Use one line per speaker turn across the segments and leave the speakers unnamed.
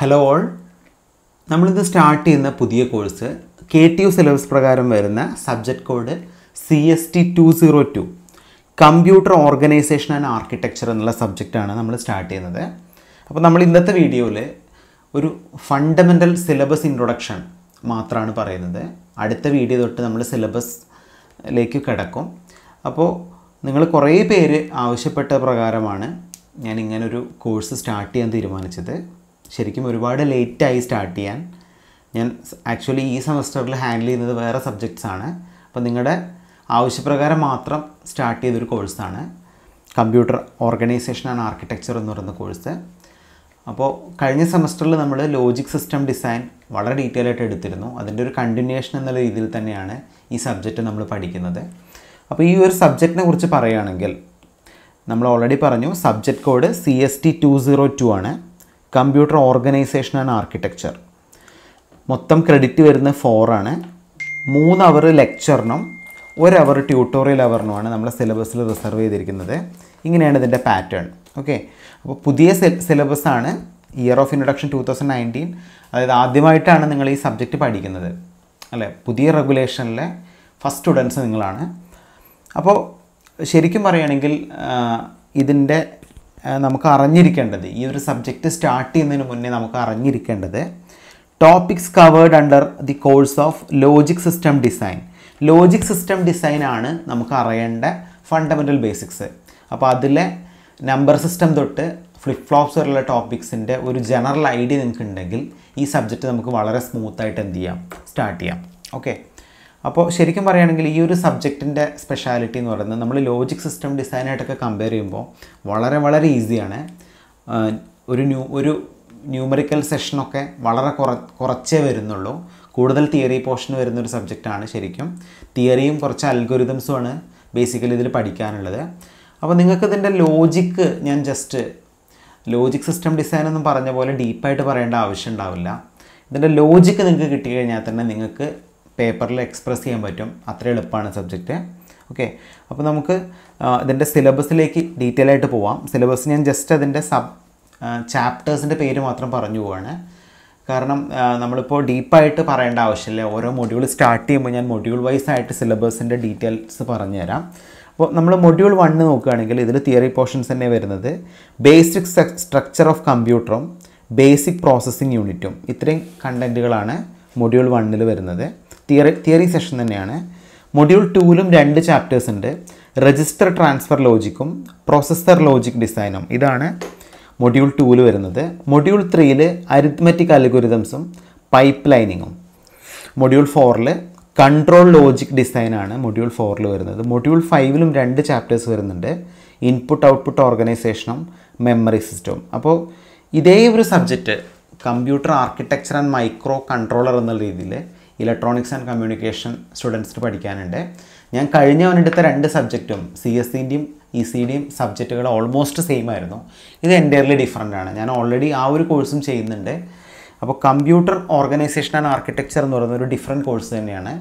hello all നമ്മളിന്ന് start ചെയ്യുന്ന പുതിയ course K T U syllabus പ്രകാരം വരുന്ന subject code C S T two zero two computer organisation and architecture എന്നുള്ള സബ്ജക്റ്റാണ് നമ്മൾ സ്റ്റാർട്ട് ചെയ്യുന്നത് അപ്പോൾ നമ്മൾ ഇന്നത്തെ വീഡിയോയിൽ ഒരു ഫണ്ടമെൻ്റൽ സിലബസ് ഇൻട്രൊഡക്ഷൻ മാത്രമാണ് പറയുന്നത് അടുത്ത വീഡിയോ തൊട്ട് നമ്മൾ സിലബസിലേക്ക് കിടക്കും അപ്പോൾ നിങ്ങൾ കുറേ പേര് ആവശ്യപ്പെട്ട പ്രകാരമാണ് ഞാൻ ഇങ്ങനൊരു കോഴ്സ് സ്റ്റാർട്ട് ചെയ്യാൻ തീരുമാനിച്ചത് ശരിക്കും ഒരുപാട് ലേറ്റായി സ്റ്റാർട്ട് ചെയ്യാൻ ഞാൻ ആക്ച്വലി ഈ സെമസ്റ്ററിൽ ഹാൻഡിൽ ചെയ്യുന്നത് വേറെ സബ്ജക്ട്സാണ് അപ്പോൾ നിങ്ങളുടെ ആവശ്യപ്രകാരം മാത്രം സ്റ്റാർട്ട് ചെയ്തൊരു കോഴ്സാണ് കമ്പ്യൂട്ടർ ഓർഗനൈസേഷൻ ആൻഡ് ആർക്കിടെക്ചർ എന്ന് പറയുന്ന കോഴ്സ് അപ്പോൾ കഴിഞ്ഞ സെമസ്റ്ററിൽ നമ്മൾ ലോജിക് സിസ്റ്റം ഡിസൈൻ വളരെ ഡീറ്റെയിൽ ആയിട്ട് എടുത്തിരുന്നു അതിൻ്റെ ഒരു കണ്ടിന്യൂഷൻ എന്നുള്ള രീതിയിൽ തന്നെയാണ് ഈ സബ്ജക്റ്റ് നമ്മൾ പഠിക്കുന്നത് അപ്പോൾ ഈ ഒരു സബ്ജക്റ്റിനെ കുറിച്ച് പറയുകയാണെങ്കിൽ നമ്മൾ ഓൾറെഡി പറഞ്ഞു subject code C S T two zero two ആണ് കമ്പ്യൂട്ടർ ഓർഗനൈസേഷൻ ആൻഡ് ആർക്കിടെക്ചർ മൊത്തം ക്രെഡിറ്റ് വരുന്ന ഫോറാണ് മൂന്ന് അവർ ലെക്ചറിനും ഒരു അവർ ട്യൂട്ടോറിയൽ അവറിനുമാണ് നമ്മുടെ സിലബസിൽ റിസർവ് ചെയ്തിരിക്കുന്നത് ഇങ്ങനെയാണ് ഇതിൻ്റെ പാറ്റേൺ ഓക്കെ അപ്പോൾ പുതിയ സിലബസാണ് year of introduction two thousand nineteen അതായത് ആദ്യമായിട്ടാണ് നിങ്ങൾ ഈ സബ്ജക്റ്റ് പഠിക്കുന്നത് അല്ലേ പുതിയ റെഗുലേഷനിലെ ഫസ്റ്റ് സ്റ്റുഡൻസ് നിങ്ങളാണ് അപ്പോൾ ശരിക്കും പറയുകയാണെങ്കിൽ ഇതിൻ്റെ നമുക്ക് അറിഞ്ഞിരിക്കേണ്ടത് ഈ ഒരു സബ്ജക്റ്റ് സ്റ്റാർട്ട് ചെയ്യുന്നതിന് മുന്നേ നമുക്ക് അറിഞ്ഞിരിക്കേണ്ടത് topics covered under the course of logic system design logic system design ആണ് നമുക്ക് അറിയേണ്ട ഫണ്ടമെൻ്റൽ ബേസിക്സ് അപ്പോൾ അതിലെ നമ്പർ സിസ്റ്റം തൊട്ട് ഫ്ലിപ്പ് ഫ്ലോപ്സ് വരെയുള്ള ടോപ്പിക്സിൻ്റെ ഒരു ജനറൽ ഐഡിയ നിങ്ങൾക്ക് ഉണ്ടെങ്കിൽ ഈ സബ്ജക്റ്റ് നമുക്ക് വളരെ സ്മൂത്തായിട്ട് എന്ത് ചെയ്യാം സ്റ്റാർട്ട് ചെയ്യാം ഓക്കെ അപ്പോൾ ശരിക്കും പറയുകയാണെങ്കിൽ ഈ ഒരു സബ്ജക്റ്റിൻ്റെ സ്പെഷ്യാലിറ്റി എന്ന് പറയുന്നത് നമ്മൾ ലോജിക് സിസ്റ്റം ഡിസൈനായിട്ടൊക്കെ കമ്പയർ ചെയ്യുമ്പോൾ വളരെ വളരെ ഈസിയാണ് ഒരു ന്യൂ ഒരു ന്യൂമറിക്കൽ സെഷനൊക്കെ വളരെ കുറ കുറച്ചേ വരുന്നുള്ളൂ കൂടുതൽ തിയറി പോർഷൻ വരുന്ന ഒരു സബ്ജക്റ്റാണ് ശരിക്കും തിയറിയും കുറച്ച് അൽഗോരിതംസുമാണ് ബേസിക്കലി ഇതിൽ പഠിക്കാനുള്ളത് അപ്പോൾ നിങ്ങൾക്ക് ഇതിൻ്റെ ലോജിക്ക് ഞാൻ ജസ്റ്റ് ലോജിക് സിസ്റ്റം ഡിസൈൻ എന്നും പറഞ്ഞ പോലെ ഡീപ്പായിട്ട് പറയേണ്ട ആവശ്യം ഉണ്ടാവില്ല ഇതിൻ്റെ ലോജിക്ക് നിങ്ങൾക്ക് കിട്ടിക്കഴിഞ്ഞാൽ തന്നെ നിങ്ങൾക്ക് പേപ്പറിൽ എക്സ്പ്രസ് ചെയ്യാൻ പറ്റും അത്ര എളുപ്പമാണ് സബ്ജക്റ്റ് ഓക്കെ അപ്പോൾ നമുക്ക് ഇതിൻ്റെ സിലബസിലേക്ക് ഡീറ്റെയിൽ ആയിട്ട് പോവാം സിലബസ് ഞാൻ ജസ്റ്റ് അതിൻ്റെ സബ് ചാപ്റ്റേഴ്സിൻ്റെ പേര് മാത്രം പറഞ്ഞു പോവാണ് കാരണം നമ്മളിപ്പോൾ ഡീപ്പായിട്ട് പറയേണ്ട ആവശ്യമില്ല ഓരോ മൊഡ്യൂൾ സ്റ്റാർട്ട് ചെയ്യുമ്പോൾ ഞാൻ മൊഡ്യൂൾ വൈസ് ആയിട്ട് സിലബസിൻ്റെ ഡീറ്റെയിൽസ് പറഞ്ഞുതരാം അപ്പോൾ നമ്മൾ മൊഡ്യൂൾ വണ്ണ് നോക്കുകയാണെങ്കിൽ ഇതിൽ തിയറി പോർഷൻസ് തന്നെ വരുന്നത് ബേസിക് സ്ട്രക്ചർ ഓഫ് കമ്പ്യൂട്ടറും ബേസിക് പ്രോസസ്സിംഗ് യൂണിറ്റും ഇത്രയും കണ്ടൻറ്റുകളാണ് മൊഡ്യൂൾ വണ്ണിൽ വരുന്നത് തിയറി തിയറി സെഷൻ തന്നെയാണ് മൊഡ്യൂൾ ടൂവിലും രണ്ട് ചാപ്റ്റേഴ്സ് ഉണ്ട് രജിസ്റ്റർ ട്രാൻസ്ഫർ ലോജിക്കും പ്രോസസ്സർ ലോജിക് ഡിസൈനും ഇതാണ് മൊഡ്യൂൾ ടൂവിൽ വരുന്നത് മൊഡ്യൂൾ ത്രീയിൽ അരിത്മെറ്റിക് അൽഗോരിതംസും പൈപ്പ് ലൈനിങ്ങും മൊഡ്യൂൾ ഫോറിൽ കൺട്രോൾ ലോജിക് ഡിസൈനാണ് മൊഡ്യൂൾ ഫോറിൽ വരുന്നത് മൊഡ്യൂൾ ഫൈവിലും രണ്ട് ചാപ്റ്റേഴ്സ് വരുന്നുണ്ട് ഇൻപുട്ട് ഔട്ട്പുട്ട് ഓർഗനൈസേഷനും മെമ്മറി സിസ്റ്റവും അപ്പോൾ ഇതേ ഒരു subject computer architecture and microcontroller എന്ന രീതിയിൽ ഇലക്ട്രോണിക്സ് ആൻഡ് കമ്മ്യൂണിക്കേഷൻ സ്റ്റുഡൻസിന് പഠിക്കാനുണ്ട് ഞാൻ കഴിഞ്ഞ അവനെടുത്ത രണ്ട് സബ്ജക്റ്റും സി എസ് സിൻ്റെയും ഇ സിയുടെയും സബ്ജക്റ്റുകൾ ഓൾമോസ്റ്റ് സെയിം ആയിരുന്നു ഇത് എൻ്റയർലി ഡിഫറെൻ്റ് ആണ് ഞാൻ ഓൾറെഡി ആ ഒരു കോഴ്സും ചെയ്യുന്നുണ്ട് അപ്പോൾ കമ്പ്യൂട്ടർ ഓർഗനൈസേഷൻ ആൻഡ് ആർക്കിടെക്ചർ എന്ന് പറയുന്ന ഒരു ഡിഫറെൻറ്റ് കോഴ്സ് തന്നെയാണ്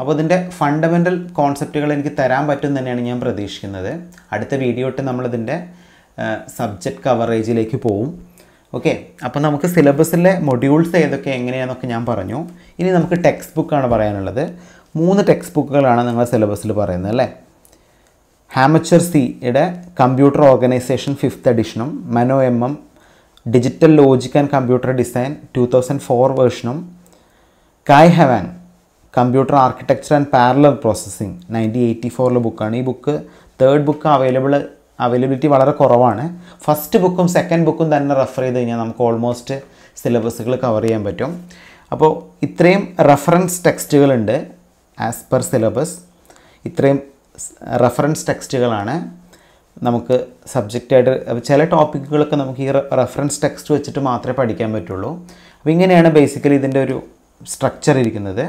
അപ്പോൾ ഇതിൻ്റെ ഫണ്ടമെൻ്റൽ കോൺസെപ്റ്റുകൾ എനിക്ക് തരാൻ പറ്റും തന്നെയാണ് ഞാൻ പ്രതീക്ഷിക്കുന്നത് അടുത്ത വീഡിയോ ഇട്ട് നമ്മളിതിൻ്റെ സബ്ജക്റ്റ് കവറേജിലേക്ക് പോവും ഓക്കെ അപ്പോൾ നമുക്ക് സിലബസിലെ മൊഡ്യൂൾസ് ഏതൊക്കെ എങ്ങനെയാണെന്നൊക്കെ ഞാൻ പറഞ്ഞു ഇനി നമുക്ക് ടെക്സ്റ്റ് ബുക്കാണ് പറയാനുള്ളത് മൂന്ന് ടെക്സ്റ്റ് ബുക്കുകളാണ് നിങ്ങളുടെ സിലബസിൽ പറയുന്നത് അല്ലേ ഹാമച്ചർ സിയുടെ കമ്പ്യൂട്ടർ ഓർഗനൈസേഷൻ ഫിഫ്ത്ത് എഡിഷനും Mano M M digital logic and computer design two thousand four വേർഷനും Kai Hwang computer architecture and parallel processing nineteen eighty ഫോറിലെ ബുക്കാണ് ഈ book third book available availability വളരെ കുറവാണ് ഫസ്റ്റ് ബുക്കും സെക്കൻഡ് ബുക്കും തന്നെ റെഫർ ചെയ്ത് കഴിഞ്ഞാൽ നമുക്ക് ഓൾമോസ്റ്റ് സിലബസുകൾ കവർ ചെയ്യാൻ പറ്റും അപ്പോൾ ഇത്രയും റെഫറൻസ് ടെക്സ്റ്റുകളുണ്ട് ആസ് പെർ സിലബസ് ഇത്രയും റെഫറൻസ് ടെക്സ്റ്റുകളാണ് നമുക്ക് സബ്ജക്റ്റായിട്ട് ചില ടോപ്പിക്കുകളൊക്കെ നമുക്ക് ഈ റെഫറൻസ് ടെക്സ്റ്റ് വെച്ചിട്ട് മാത്രമേ പഠിക്കാൻ പറ്റുള്ളൂ അപ്പോൾ ഇങ്ങനെയാണ് ബേസിക്കലി ഇതിൻ്റെ ഒരു സ്ട്രക്ചർ ഇരിക്കുന്നത്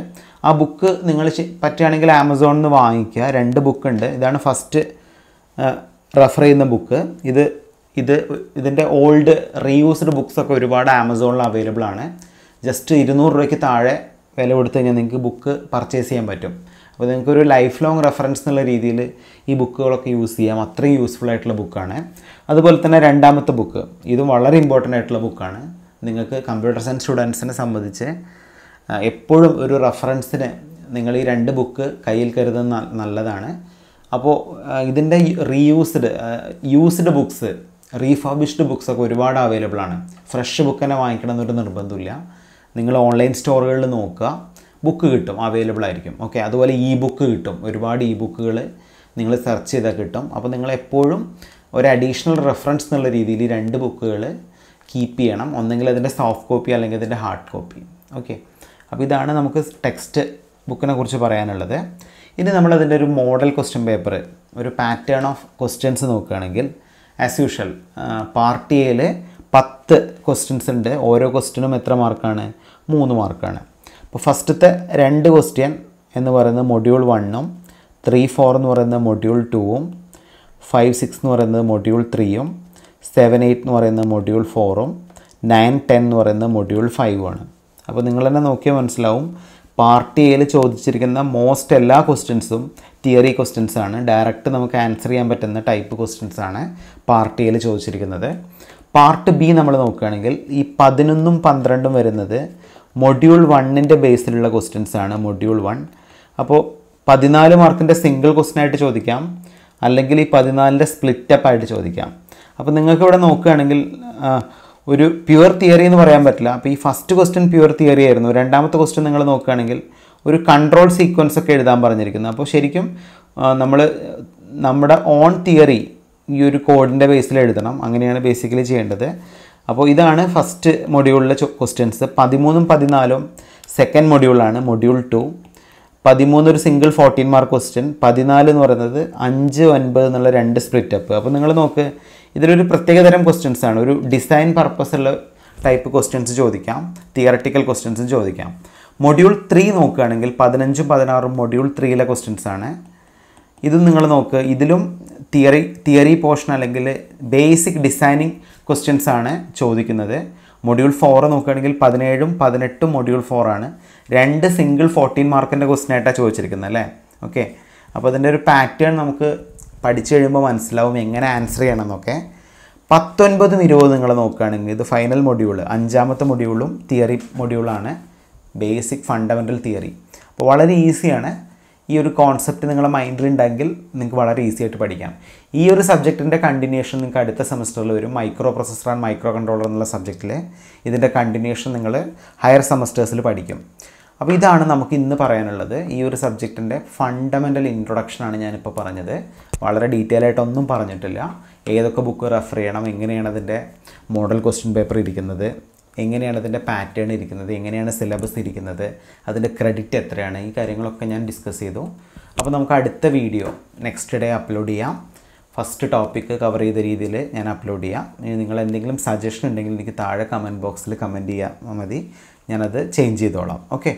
ആ ബുക്ക് നിങ്ങൾ പറ്റുകയാണെങ്കിൽ ആമസോണിൽ നിന്ന് വാങ്ങിക്കുക രണ്ട് ബുക്കുണ്ട് ഇതാണ് ഫസ്റ്റ് റെഫർ ചെയ്യുന്ന ബുക്ക് ഇത് ഇത് ഇതിൻ്റെ ഓൾഡ് റീയൂസ്ഡ് ബുക്സൊക്കെ ഒരുപാട് ആമസോണിൽ അവൈലബിൾ ആണ് ജസ്റ്റ് ഇരുന്നൂറ് രൂപയ്ക്ക് താഴെ വില കൊടുത്തു കഴിഞ്ഞാൽ നിങ്ങൾക്ക് ബുക്ക് പർച്ചേസ് ചെയ്യാൻ പറ്റും അപ്പോൾ നിങ്ങൾക്ക് ഒരു ലൈഫ് ലോങ് റെഫറൻസ് എന്നുള്ള രീതിയിൽ ഈ ബുക്കുകളൊക്കെ യൂസ് ചെയ്യാം അത്രയും യൂസ്ഫുൾ ആയിട്ടുള്ള ബുക്കാണ് അതുപോലെ തന്നെ രണ്ടാമത്തെ ബുക്ക് ഇതും വളരെ ഇമ്പോർട്ടൻ്റ് ആയിട്ടുള്ള ബുക്കാണ് നിങ്ങൾക്ക് കമ്പ്യൂട്ടർ സയൻസ് സ്റ്റുഡൻസിനെ സംബന്ധിച്ച് എപ്പോഴും ഒരു റെഫറൻസിന് നിങ്ങൾ ഈ രണ്ട് ബുക്ക് കയ്യിൽ കരുതുന്ന നല്ലതാണ് അപ്പോൾ ഇതിൻ്റെ റീയൂസ്ഡ് യൂസ്ഡ് ബുക്സ് റീഫർബിഷ്ഡ് ഒക്കെ ഒരുപാട് അവൈലബിൾ ആണ് ഫ്രഷ് ബുക്ക് തന്നെ വാങ്ങിക്കണം എന്നൊരു നിർബന്ധമില്ല നിങ്ങൾ ഓൺലൈൻ സ്റ്റോറുകളിൽ നോക്കുക ബുക്ക് കിട്ടും അവൈലബിൾ ആയിരിക്കും ഓക്കെ അതുപോലെ ഇ ബുക്ക് കിട്ടും ഒരുപാട് ഇ ബുക്കുകൾ നിങ്ങൾ സെർച്ച് ചെയ്താൽ കിട്ടും അപ്പോൾ നിങ്ങൾ എപ്പോഴും ഒരു അഡീഷണൽ റെഫറൻസ് എന്നുള്ള രീതിയിൽ രണ്ട് ബുക്കുകൾ കീപ്പ് ചെയ്യണം ഒന്നെങ്കിൽ അതിൻ്റെ സോഫ്റ്റ് കോപ്പി അല്ലെങ്കിൽ അതിൻ്റെ ഹാർഡ് കോപ്പി ഓക്കെ അപ്പോൾ ഇതാണ് നമുക്ക് ടെക്സ്റ്റ് ബുക്കിനെ കുറിച്ച് പറയാനുള്ളത് ഇനി നമ്മളതിൻ്റെ ഒരു മോഡൽ ക്വസ്റ്റ്യൻ പേപ്പർ ഒരു പാറ്റേൺ ഓഫ് ക്വസ്റ്റ്യൻസ് നോക്കുകയാണെങ്കിൽ ആസ് യൂഷ്വൽ പാർട്ട് എയിൽ പത്ത് ക്വസ്റ്റ്യൻസ് ഉണ്ട് ഓരോ ക്വസ്റ്റ്യനും എത്ര മാർക്കാണ് മൂന്ന് മാർക്കാണ് അപ്പോൾ ഫസ്റ്റത്തെ രണ്ട് ക്വസ്റ്റ്യൻ എന്ന് പറയുന്നത് മൊഡ്യൂൾ വണ്ണും ത്രീ ഫോർ എന്ന് പറയുന്നത് മൊഡ്യൂൾ ടുവും ഫൈവ് സിക്സ് എന്ന് പറയുന്നത് മൊഡ്യൂൾ ത്രീയും സെവൻ എയ്റ്റ് എന്ന് പറയുന്നത് മൊഡ്യൂൾ ഫോറും നയൻ ടെൻ എന്ന് പറയുന്നത് മൊഡ്യൂൾ ഫൈവും ആണ് അപ്പോൾ നിങ്ങൾ തന്നെ നോക്കിയാൽ മനസ്സിലാവും പാർട്ട് എയിൽ ചോദിച്ചിരിക്കുന്ന മോസ്റ്റ് എല്ലാ ക്വസ്റ്റ്യൻസും തിയറി ക്വസ്റ്റ്യൻസ് ആണ് ഡയറക്റ്റ് നമുക്ക് ആൻസർ ചെയ്യാൻ പറ്റുന്ന ടൈപ്പ് ക്വസ്റ്റ്യൻസ് ആണ് പാർട്ട് എയിൽ ചോദിച്ചിരിക്കുന്നത് പാർട്ട് ബി നമ്മൾ നോക്കുകയാണെങ്കിൽ ഈ പതിനൊന്നും പന്ത്രണ്ടും വരുന്നത് മൊഡ്യൂൾ വണ്ണിൻ്റെ ബേസിലുള്ള ക്വസ്റ്റ്യൻസ് ആണ് മൊഡ്യൂൾ വൺ അപ്പോൾ പതിനാല് മാർക്കിൻ്റെ സിംഗിൾ ക്വസ്റ്റ്യൻ ആയിട്ട് ചോദിക്കാം അല്ലെങ്കിൽ ഈ പതിനാലിൻ്റെ സ്പ്ലിറ്റപ്പായിട്ട് ആയിട്ട് ചോദിക്കാം അപ്പോൾ നിങ്ങൾക്ക് ഇവിടെ നോക്കുകയാണെങ്കിൽ ഒരു പ്യുവർ തിയറി എന്ന് പറയാൻ പറ്റില്ല അപ്പോൾ ഈ ഫസ്റ്റ് ക്വസ്റ്റ്യൻ പ്യുവർ തിയറി ആയിരുന്നു രണ്ടാമത്തെ ക്വസ്റ്റ്യൻ നിങ്ങൾ നോക്കുകയാണെങ്കിൽ ഒരു കൺട്രോൾ സീക്വൻസ് ഒക്കെ എഴുതാൻ പറഞ്ഞിരിക്കുന്നത് അപ്പോൾ ശരിക്കും നമ്മൾ നമ്മുടെ ഓൺ തിയറി ഈ ഒരു കോഡിൻ്റെ ബേസിൽ എഴുതണം അങ്ങനെയാണ് ബേസിക്കലി ചെയ്യേണ്ടത് അപ്പോൾ ഇതാണ് ഫസ്റ്റ് മൊഡ്യൂളിലെ ക്വസ്റ്റ്യൻസ് പതിമൂന്നും പതിനാലും സെക്കൻഡ് മൊഡ്യൂളാണ് മൊഡ്യൂൾ ടു പതിമൂന്ന് ഒരു സിംഗിൾ ഫോർട്ടീൻ മാർക്ക് ക്വസ്റ്റ്യൻ പതിനാല് എന്ന് പറയുന്നത് അഞ്ച് ഒൻപത് എന്നുള്ള രണ്ട് സ്പ്ലിറ്റ് അപ്പ് അപ്പോൾ നിങ്ങൾ നോക്ക് ഇതിലൊരു പ്രത്യേകതരം ക്വസ്റ്റ്യൻസ് ആണ് ഒരു ഡിസൈൻ പർപ്പസ് ഉള്ള ടൈപ്പ് ക്വസ്റ്റ്യൻസ് ചോദിക്കാം തിയറട്ടിക്കൽ ക്വസ്റ്റ്യൻസ് ചോദിക്കാം മൊഡ്യൂൾ ത്രീ നോക്കുകയാണെങ്കിൽ പതിനഞ്ചും പതിനാറും മൊഡ്യൂൾ ത്രീയിലെ ക്വസ്റ്റ്യൻസ് ആണ് ഇത് നിങ്ങൾ നോക്ക് ഇതിലും തിയറി തിയറി പോർഷൻ അല്ലെങ്കിൽ ബേസിക് ഡിസൈനിങ് ക്വസ്റ്റ്യൻസ് ആണ് ചോദിക്കുന്നത് മൊഡ്യൂൾ ഫോർ നോക്കുകയാണെങ്കിൽ പതിനേഴും പതിനെട്ടും മൊഡ്യൂൾ ആണ് രണ്ട് സിംഗിൾ ഫോർട്ടീൻ മാർക്കിൻ്റെ ക്വസ്റ്റ്യൻ ആയിട്ടാണ് ചോദിച്ചിരിക്കുന്നത് അല്ലേ ഓക്കെ അപ്പോൾ അതിൻ്റെ ഒരു പാറ്റേൺ നമുക്ക് പഠിച്ചു കഴിയുമ്പോൾ മനസ്സിലാവും എങ്ങനെ ആൻസർ ചെയ്യണം എന്നൊക്കെ പത്തൊൻപതും ഇരുപതും നിങ്ങൾ നോക്കുകയാണെങ്കിൽ ഇത് ഫൈനൽ മൊഡ്യൂൾ അഞ്ചാമത്തെ മൊഡ്യൂളും തിയറി മൊഡ്യൂളാണ് ബേസിക് ഫണ്ടമെൻ്റൽ തിയറി അപ്പോൾ വളരെ ഈസിയാണ് ഈ ഒരു കോൺസെപ്റ്റ് നിങ്ങളുടെ ഉണ്ടെങ്കിൽ നിങ്ങൾക്ക് വളരെ ഈസി ആയിട്ട് പഠിക്കാം ഈ ഒരു സബ്ജക്റ്റിൻ്റെ കണ്ടിന്യൂഷൻ നിങ്ങൾക്ക് അടുത്ത സെമസ്റ്ററിൽ വരും microprocessor and microcontroller എന്നുള്ള സബ്ജക്റ്റിൽ ഇതിൻ്റെ കണ്ടിന്യൂഷൻ നിങ്ങൾ ഹയർ സെമസ്റ്റേഴ്സിൽ പഠിക്കും അപ്പോൾ ഇതാണ് നമുക്ക് ഇന്ന് പറയാനുള്ളത് ഈ ഒരു സബ്ജക്റ്റിൻ്റെ ഫണ്ടമെൻ്റൽ ഇൻട്രൊഡക്ഷനാണ് ഞാനിപ്പോൾ പറഞ്ഞത് വളരെ ഡീറ്റെയിൽ ആയിട്ടൊന്നും പറഞ്ഞിട്ടില്ല ഏതൊക്കെ ബുക്ക് റെഫർ ചെയ്യണം എങ്ങനെയാണ് അതിൻ്റെ മോഡൽ ക്വസ്റ്റ്യൻ പേപ്പർ ഇരിക്കുന്നത് എങ്ങനെയാണ് അതിൻ്റെ പാറ്റേൺ ഇരിക്കുന്നത് എങ്ങനെയാണ് സിലബസ് ഇരിക്കുന്നത് അതിൻ്റെ ക്രെഡിറ്റ് എത്രയാണ് ഈ കാര്യങ്ങളൊക്കെ ഞാൻ ഡിസ്കസ് ചെയ്തു അപ്പോൾ നമുക്ക് അടുത്ത വീഡിയോ നെക്സ്റ്റ് ഡേ അപ്ലോഡ് ചെയ്യാം ഫസ്റ്റ് ടോപ്പിക്ക് കവർ ചെയ്ത രീതിയിൽ ഞാൻ അപ്ലോഡ് ചെയ്യാം ഇനി നിങ്ങൾ എന്തെങ്കിലും സജഷൻ ഉണ്ടെങ്കിൽ എനിക്ക് താഴെ കമൻറ്റ് ബോക്സിൽ കമൻറ്റ് ചെയ്യാൻ മതി ഞാനത് ചേഞ്ച് ചെയ്തോളാം ഓക്കെ